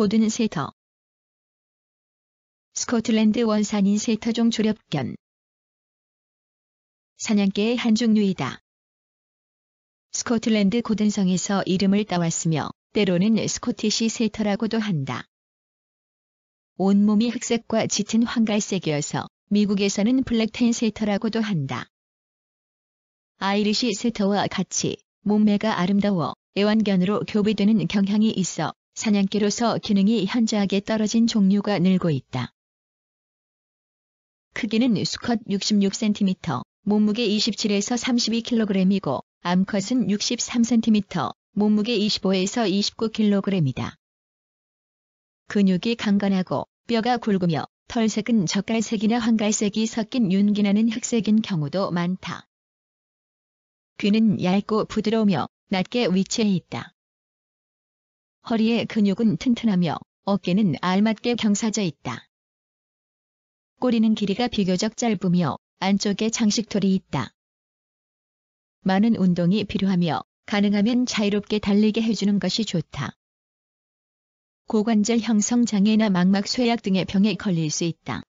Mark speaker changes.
Speaker 1: 고든 세터 스코틀랜드 원산인 세터종 조렵견 사냥개의 한 종류이다.
Speaker 2: 스코틀랜드 고든성에서 이름을 따왔으며 때로는 스코티시 세터라고도 한다. 온몸이 흑색과 짙은 황갈색이어서 미국에서는 블랙텐 세터라고도 한다. 아이리시 세터와 같이 몸매가 아름다워 애완견으로 교배되는 경향이 있어 사냥개로서 기능이 현저하게 떨어진 종류가 늘고 있다. 크기는 수컷 66cm, 몸무게 27에서 32kg이고 암컷은 63cm, 몸무게 25에서 29kg이다. 근육이 강건하고 뼈가 굵으며 털색은 젓갈색이나 황갈색이 섞인 윤기나는 흑색인 경우도 많다. 귀는 얇고 부드러우며 낮게 위치해 있다. 허리의 근육은 튼튼하며 어깨는 알맞게 경사져 있다. 꼬리는 길이가 비교적 짧으며 안쪽에 장식털이 있다. 많은 운동이 필요하며 가능하면 자유롭게 달리게 해주는 것이 좋다.
Speaker 1: 고관절 형성 장애나 망막 쇠약 등의 병에 걸릴 수 있다.